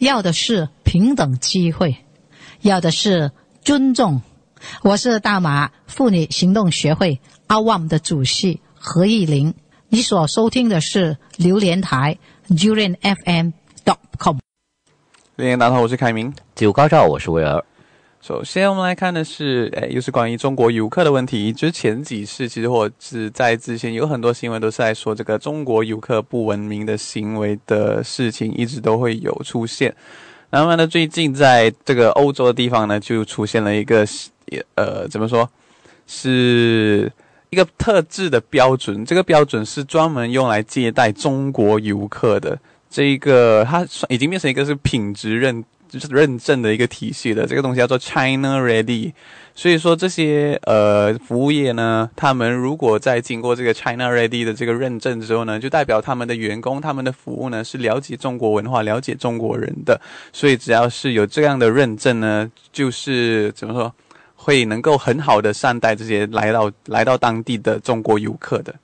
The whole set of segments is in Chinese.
要的是平等机会，要的是尊重。我是大马妇女行动学会阿旺的主席何意玲。你所收听的是榴莲台 JulianFM.com。大家我是凯明。九高照，我是威尔。首先，我们来看的是，哎，又是关于中国游客的问题。就是前几次，其实我是在之前有很多新闻都是在说这个中国游客不文明的行为的事情，一直都会有出现。然后呢，最近在这个欧洲的地方呢，就出现了一个呃，怎么说，是一个特制的标准。这个标准是专门用来接待中国游客的。这一个，它已经变成一个是品质认。认证的一个体系的这个东西叫做 China Ready，所以说这些呃服务业呢，他们如果在经过这个 China Ready 的这个认证之后呢，就代表他们的员工、他们的服务呢是了解中国文化、了解中国人的，所以只要是有这样的认证呢，就是怎么说，会能够很好的善待这些来到来到当地的中国游客的。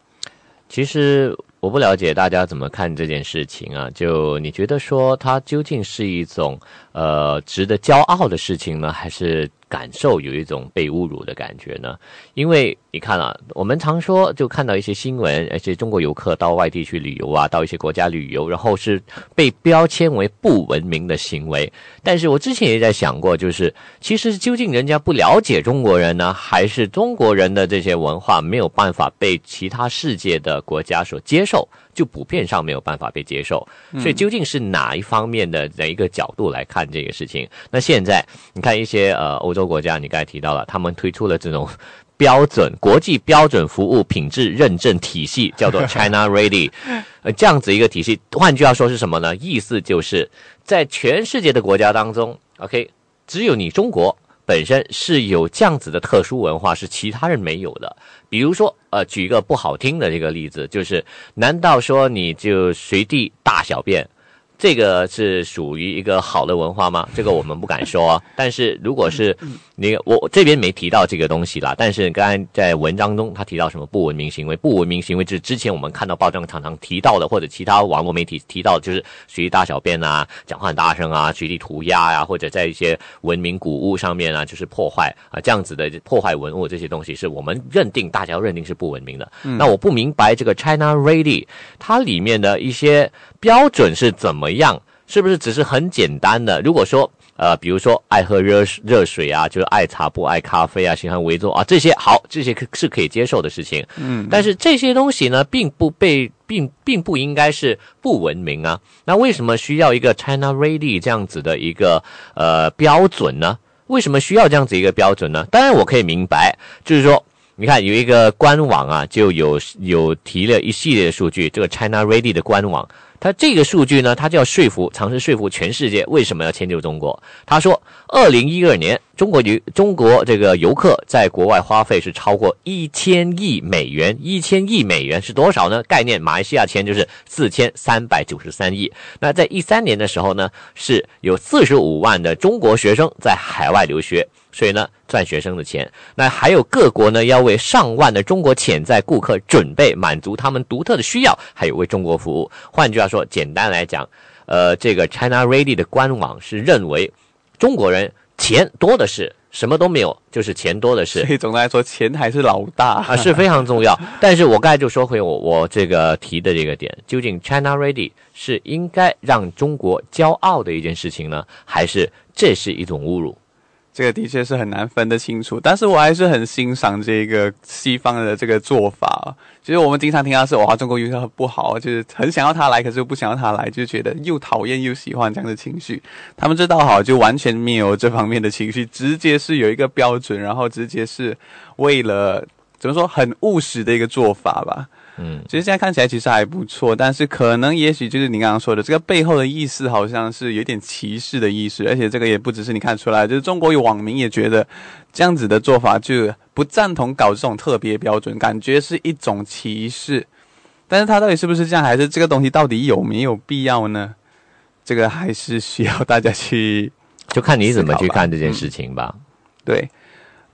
其实。我不了解大家怎么看这件事情啊？就你觉得说它究竟是一种呃值得骄傲的事情呢，还是？感受有一种被侮辱的感觉呢，因为你看啊，我们常说就看到一些新闻，而且中国游客到外地去旅游啊，到一些国家旅游，然后是被标签为不文明的行为。但是我之前也在想过，就是其实究竟人家不了解中国人呢，还是中国人的这些文化没有办法被其他世界的国家所接受？就普遍上没有办法被接受，所以究竟是哪一方面的哪一个角度来看这个事情？那现在你看一些呃欧洲国家，你刚才提到了，他们推出了这种 标准国际标准服务品质认证体系，叫做 China Ready，呃这样子一个体系。换句话说是什么呢？意思就是在全世界的国家当中，OK，只有你中国。本身是有这样子的特殊文化，是其他人没有的。比如说，呃，举一个不好听的这个例子，就是，难道说你就随地大小便？这个是属于一个好的文化吗？这个我们不敢说。但是如果是你，我这边没提到这个东西啦。但是刚才在文章中，他提到什么不文明行为？不文明行为就是之前我们看到报章常常提到的，或者其他网络媒体提到，就是随地大小便啊、讲话大声啊、随地涂鸦呀，或者在一些文明古物上面啊，就是破坏啊，这样子的破坏文物这些东西，是我们认定大家认定是不文明的。那我不明白这个 China Ready 它里面的一些标准是怎么。样是不是只是很简单的？如果说呃，比如说爱喝热热水啊，就是爱茶不爱咖啡啊，喜欢围坐啊，这些好，这些是可以接受的事情，嗯。但是这些东西呢，并不被并并不应该是不文明啊。那为什么需要一个 China Ready 这样子的一个呃标准呢？为什么需要这样子一个标准呢？当然我可以明白，就是说，你看有一个官网啊，就有有提了一系列的数据，这个 China Ready 的官网。他这个数据呢，他就要说服，尝试说服全世界为什么要迁就中国。他说，二零一二年，中国游，中国这个游客在国外花费是超过一千亿美元。一千亿美元是多少呢？概念，马来西亚钱就是四千三百九十三亿。那在一三年的时候呢，是有四十五万的中国学生在海外留学。所以呢，赚学生的钱。那还有各国呢，要为上万的中国潜在顾客准备，满足他们独特的需要，还有为中国服务。换句话说，简单来讲，呃，这个 China Ready 的官网是认为中国人钱多的是，什么都没有，就是钱多的是。所以总的来说，钱还是老大啊，是非常重要。但是我刚才就说回我我这个提的这个点，究竟 China Ready 是应该让中国骄傲的一件事情呢，还是这是一种侮辱？这个的确是很难分得清楚，但是我还是很欣赏这个西方的这个做法。其实我们经常听到是“哇，中国游客不好”，就是很想要他来，可是又不想要他来，就觉得又讨厌又喜欢这样的情绪。他们这倒好，就完全没有这方面的情绪，直接是有一个标准，然后直接是为了怎么说，很务实的一个做法吧。嗯，其实现在看起来其实还不错，但是可能也许就是你刚刚说的这个背后的意思，好像是有点歧视的意思，而且这个也不只是你看出来，就是中国有网民也觉得这样子的做法就不赞同搞这种特别标准，感觉是一种歧视。但是它到底是不是这样，还是这个东西到底有没有必要呢？这个还是需要大家去，就看你怎么去看这件事情吧。对。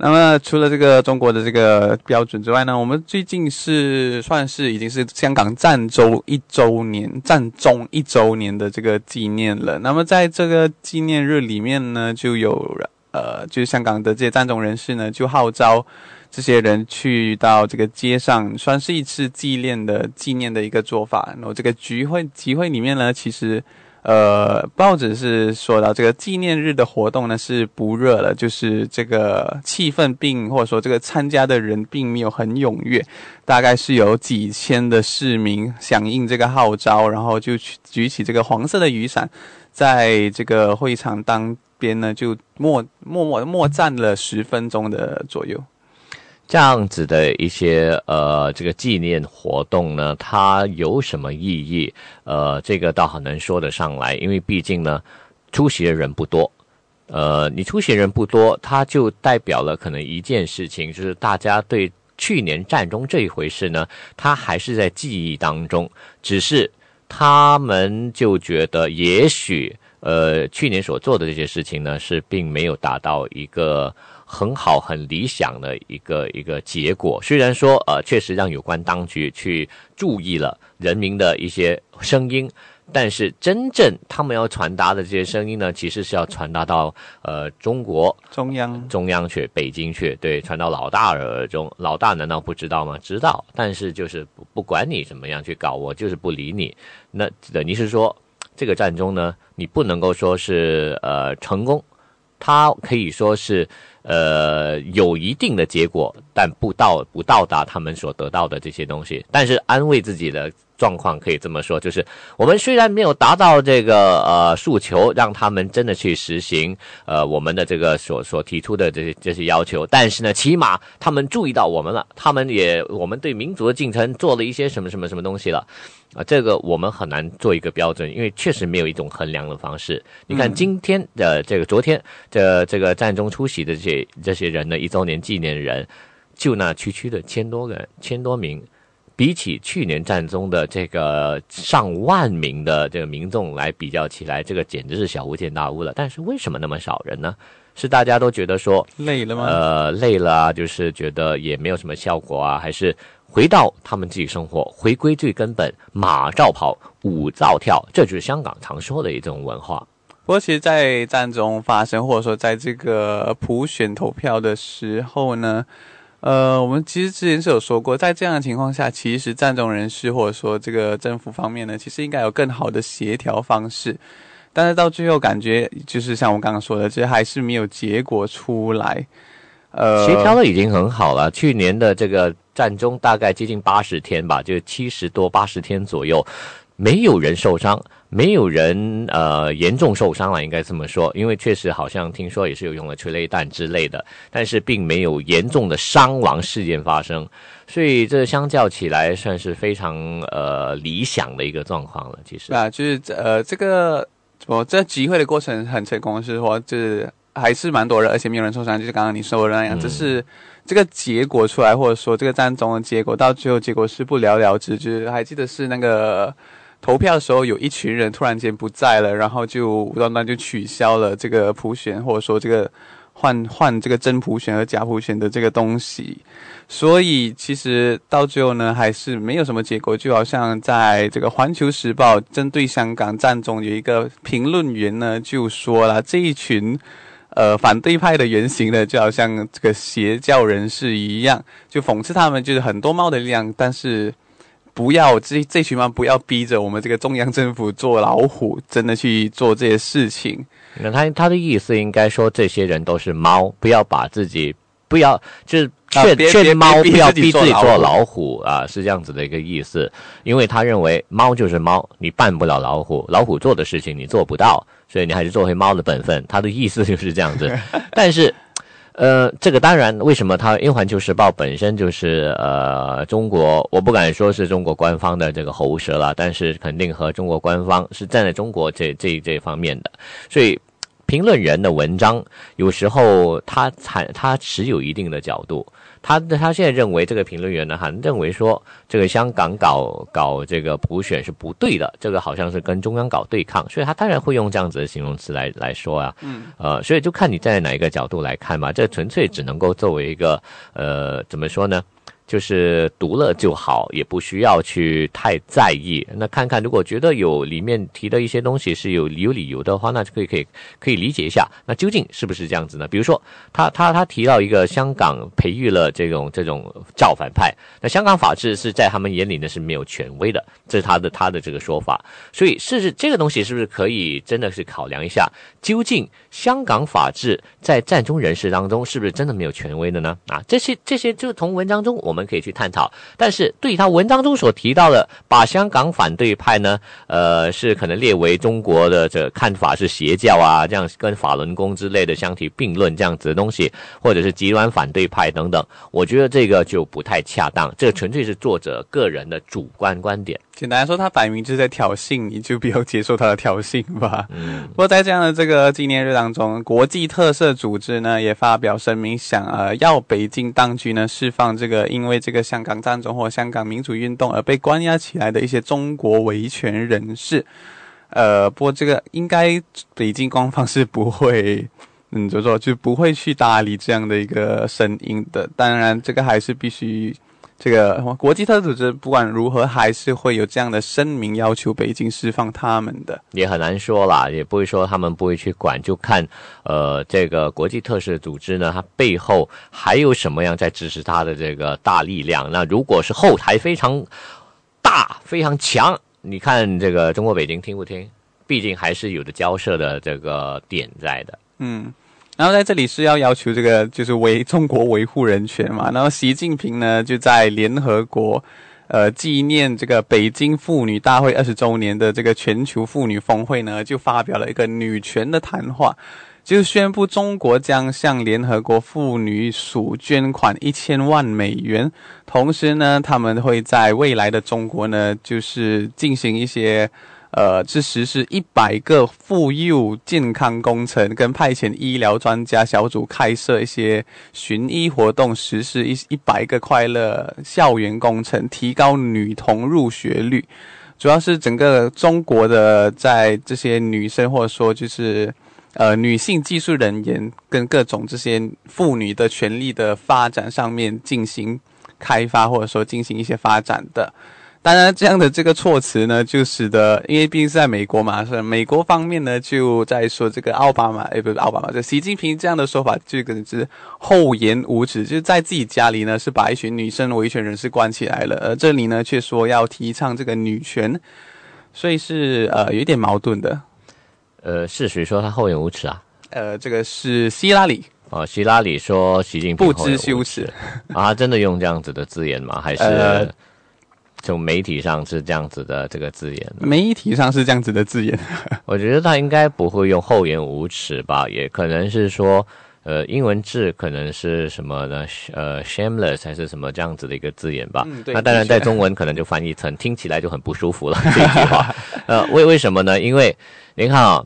那么除了这个中国的这个标准之外呢，我们最近是算是已经是香港战周一周年、战中一周年的这个纪念了。那么在这个纪念日里面呢，就有呃，就是香港的这些战中人士呢，就号召这些人去到这个街上，算是一次纪念的纪念的一个做法。然后这个集会，集会里面呢，其实。呃，报纸是说到这个纪念日的活动呢是不热了，就是这个气氛，并或者说这个参加的人并没有很踊跃，大概是有几千的市民响应这个号召，然后就举起这个黄色的雨伞，在这个会场当边呢就默默默默站了十分钟的左右。这样子的一些呃，这个纪念活动呢，它有什么意义？呃，这个倒很难说得上来，因为毕竟呢，出席的人不多。呃，你出席人不多，它就代表了可能一件事情，就是大家对去年战中这一回事呢，他还是在记忆当中，只是他们就觉得，也许呃，去年所做的这些事情呢，是并没有达到一个。很好，很理想的一个一个结果。虽然说，呃，确实让有关当局去注意了人民的一些声音，但是真正他们要传达的这些声音呢，其实是要传达到呃中国中央中央去，北京去，对，传到老大耳中。老大难道不知道吗？知道，但是就是不管你怎么样去搞，我就是不理你。那你是说，这个战争呢，你不能够说是呃成功，它可以说是。呃，有一定的结果，但不到不到达他们所得到的这些东西。但是安慰自己的状况可以这么说，就是我们虽然没有达到这个呃诉求，让他们真的去实行呃我们的这个所所提出的这些这些要求，但是呢，起码他们注意到我们了，他们也我们对民族的进程做了一些什么什么什么东西了啊。这个我们很难做一个标准，因为确实没有一种衡量的方式。你看今天的这个昨天的这个战中出席的这。给这些人的一周年纪念人，就那区区的千多个、千多名，比起去年战中的这个上万名的这个民众来比较起来，这个简直是小巫见大巫了。但是为什么那么少人呢？是大家都觉得说累了吗？呃，累了啊，就是觉得也没有什么效果啊，还是回到他们自己生活，回归最根本，马照跑，舞照跳，这就是香港常说的一种文化。不过，其实，在战中发生，或者说在这个普选投票的时候呢，呃，我们其实之前是有说过，在这样的情况下，其实战中人士或者说这个政府方面呢，其实应该有更好的协调方式。但是到最后，感觉就是像我刚刚说的，这还是没有结果出来。呃，协调的已经很好了。去年的这个战中，大概接近八十天吧，就七十多、八十天左右，没有人受伤。没有人呃严重受伤了，应该这么说，因为确实好像听说也是有用了催泪弹之类的，但是并没有严重的伤亡事件发生，所以这相较起来算是非常呃理想的一个状况了，其实啊就是呃这个我这集会的过程很成功，是说就是还是蛮多人，而且没有人受伤，就是刚刚你说的那样，只是这个结果出来，或者说这个战争的结果到最后结果是不了了之，就是还记得是那个。投票的时候，有一群人突然间不在了，然后就无端端就取消了这个普选，或者说这个换换这个真普选和假普选的这个东西。所以其实到最后呢，还是没有什么结果。就好像在这个《环球时报》针对香港站中有一个评论员呢，就说了这一群呃反对派的原型呢，就好像这个邪教人士一样，就讽刺他们就是很多猫的力量，但是。不要这这群猫不要逼着我们这个中央政府做老虎，真的去做这些事情。那他他的意思应该说，这些人都是猫，不要把自己不要就是劝劝猫不要逼自己做老虎啊，是这样子的一个意思。因为他认为猫就是猫，你办不了老虎，老虎做的事情你做不到，所以你还是做回猫的本分。他的意思就是这样子，但是。呃，这个当然，为什么它《环球时报》本身就是呃中国，我不敢说是中国官方的这个喉舌了，但是肯定和中国官方是站在中国这这这方面的，所以。评论人的文章有时候他才，他持有一定的角度，他他现在认为这个评论员呢，还认为说这个香港搞搞这个普选是不对的，这个好像是跟中央搞对抗，所以他当然会用这样子的形容词来来说啊，嗯，呃，所以就看你站在哪一个角度来看吧，这纯粹只能够作为一个，呃，怎么说呢？就是读了就好，也不需要去太在意。那看看，如果觉得有里面提的一些东西是有有理由的话，那就可以可以可以理解一下。那究竟是不是这样子呢？比如说，他他他提到一个香港培育了这种这种造反派，那香港法治是在他们眼里呢是没有权威的，这是他的他的这个说法。所以，是这个东西是不是可以真的是考量一下，究竟香港法治在占中人士当中是不是真的没有权威的呢？啊，这些这些就从文章中我们。我们可以去探讨，但是对他文章中所提到的，把香港反对派呢，呃，是可能列为中国的这看法是邪教啊，这样跟法轮功之类的相提并论这样子的东西，或者是极端反对派等等，我觉得这个就不太恰当，这纯粹是作者个人的主观观点。简单来说，他摆明就是在挑衅，你就不要接受他的挑衅吧。不过在这样的这个纪念日当中，国际特色组织呢也发表声明，想呃要北京当局呢释放这个因为这个香港战争或香港民主运动而被关押起来的一些中国维权人士。呃，不过这个应该北京官方是不会，嗯就说就不会去搭理这样的一个声音的。当然，这个还是必须。这个国际特组织不管如何，还是会有这样的声明，要求北京释放他们的。也很难说啦，也不会说他们不会去管，就看，呃，这个国际特设组织呢，它背后还有什么样在支持它的这个大力量？那如果是后台非常大、非常强，你看这个中国北京听不听？毕竟还是有的交涉的这个点在的。嗯。然后在这里是要要求这个就是维中国维护人权嘛。然后习近平呢就在联合国，呃，纪念这个北京妇女大会二十周年的这个全球妇女峰会呢，就发表了一个女权的谈话，就宣布中国将向联合国妇女署捐款一千万美元，同时呢，他们会在未来的中国呢，就是进行一些。呃，是实施一百个妇幼健康工程，跟派遣医疗专家小组开设一些巡医活动，实施一一百个快乐校园工程，提高女童入学率。主要是整个中国的在这些女生，或者说就是呃女性技术人员跟各种这些妇女的权利的发展上面进行开发，或者说进行一些发展的。当然，这样的这个措辞呢，就使得因为毕竟是在美国嘛，是美国方面呢就在说这个奥巴马，哎，不是奥巴马，就习近平这样的说法，就可能是厚颜无耻。就是在自己家里呢，是把一群女生维权人士关起来了，而这里呢却说要提倡这个女权，所以是呃有点矛盾的。呃，是谁说他厚颜无耻啊？呃，这个是希拉里。哦，希拉里说习近平不知羞耻。啊，真的用这样子的字眼吗？还是？就媒体上是这样子的这个字眼，媒体上是这样子的字眼，我觉得他应该不会用厚颜无耻吧，也可能是说，呃，英文字可能是什么呢？呃，shameless 还是什么这样子的一个字眼吧。那当然在中文可能就翻译成听起来就很不舒服了这句话。呃，为为什么呢？因为您看啊。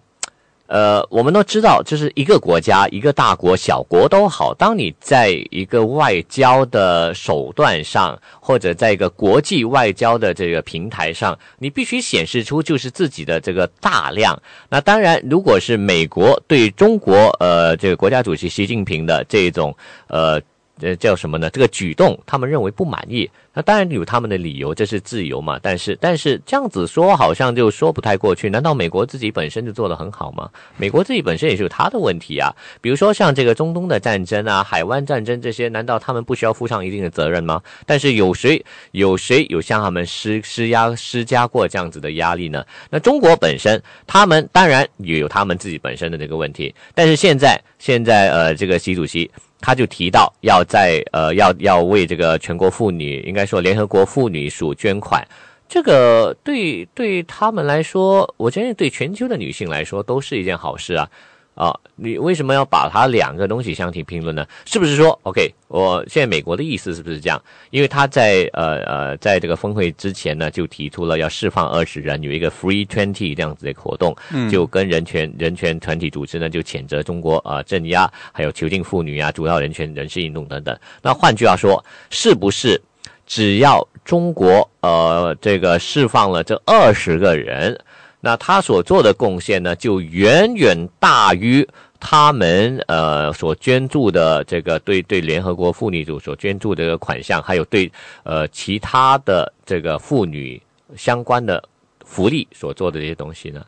呃，我们都知道，就是一个国家，一个大国、小国都好。当你在一个外交的手段上，或者在一个国际外交的这个平台上，你必须显示出就是自己的这个大量。那当然，如果是美国对中国，呃，这个国家主席习近平的这种，呃。这叫什么呢？这个举动，他们认为不满意，那当然有他们的理由，这是自由嘛。但是，但是这样子说好像就说不太过去。难道美国自己本身就做得很好吗？美国自己本身也是有他的问题啊。比如说像这个中东的战争啊、海湾战争这些，难道他们不需要负上一定的责任吗？但是有谁有谁有向他们施施压施加过这样子的压力呢？那中国本身，他们当然也有他们自己本身的这个问题。但是现在现在呃，这个习主席。他就提到要在呃要要为这个全国妇女，应该说联合国妇女署捐款，这个对对他们来说，我相信对全球的女性来说都是一件好事啊。啊，你为什么要把它两个东西相提并论呢？是不是说，OK，我现在美国的意思是不是这样？因为他在呃呃，在这个峰会之前呢，就提出了要释放二十人，有一个 Free Twenty 这样子的活动，就跟人权人权团体组织呢，就谴责中国啊镇压，还有囚禁妇女啊，主要人权人士运动等等。那换句话说，是不是只要中国呃这个释放了这二十个人？那他所做的贡献呢，就远远大于他们呃所捐助的这个对对联合国妇女组所捐助的款项，还有对呃其他的这个妇女相关的福利所做的这些东西呢？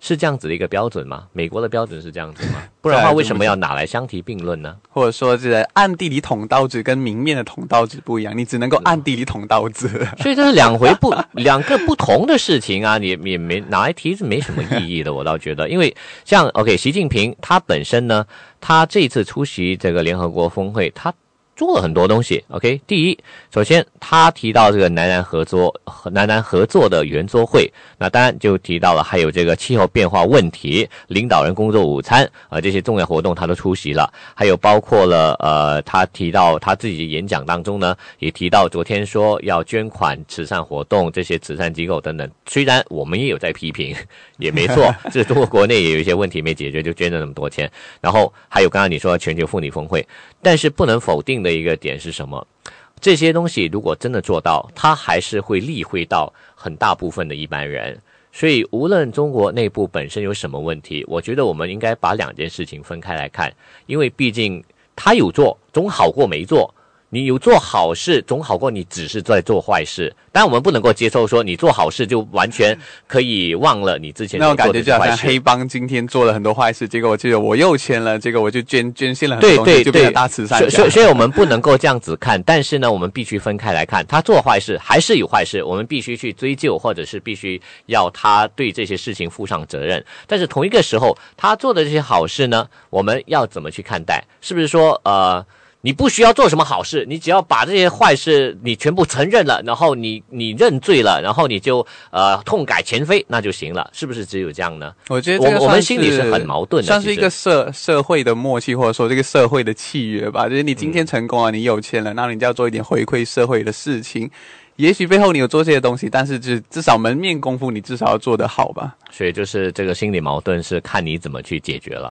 是这样子的一个标准吗？美国的标准是这样子吗？不然的话，为什么要拿来相提并论呢？或者说，这个暗地里捅刀子跟明面的捅刀子不一样，你只能够暗地里捅刀子。所以这是两回不两个不同的事情啊，你也没拿来提是没什么意义的，我倒觉得，因为像 OK，习近平他本身呢，他这次出席这个联合国峰会，他。做了很多东西，OK。第一，首先他提到这个南南合作南南合作的圆桌会，那当然就提到了还有这个气候变化问题、领导人工作午餐啊这些重要活动他都出席了。还有包括了呃，他提到他自己演讲当中呢，也提到昨天说要捐款慈善活动这些慈善机构等等。虽然我们也有在批评，也没错，这中国国内也有一些问题没解决就捐了那么多钱。然后还有刚刚你说全球妇女峰会，但是不能否定的。的一个点是什么？这些东西如果真的做到，它还是会利惠到很大部分的一般人。所以，无论中国内部本身有什么问题，我觉得我们应该把两件事情分开来看，因为毕竟他有做，总好过没做。你有做好事，总好过你只是在做坏事。但我们不能够接受说你做好事就完全可以忘了你之前做的好像黑帮今天做了很多坏事，结果我记，得我又签了这个，我就捐捐献了很多东西，就变大慈善。所所以，我们不能够这样子看。但是呢，我们必须分开来看，他做坏事还是有坏事，我们必须去追究，或者是必须要他对这些事情负上责任。但是同一个时候，他做的这些好事呢，我们要怎么去看待？是不是说，呃？你不需要做什么好事，你只要把这些坏事你全部承认了，然后你你认罪了，然后你就呃痛改前非，那就行了，是不是？只有这样呢？我觉得我我们心里是很矛盾的，算是一个社社会的默契，或者说这个社会的契约吧。就是你今天成功了，你有钱了，那你就要做一点回馈社会的事情。也许背后你有做这些东西，但是至至少门面功夫你至少要做得好吧。所以就是这个心理矛盾是看你怎么去解决了。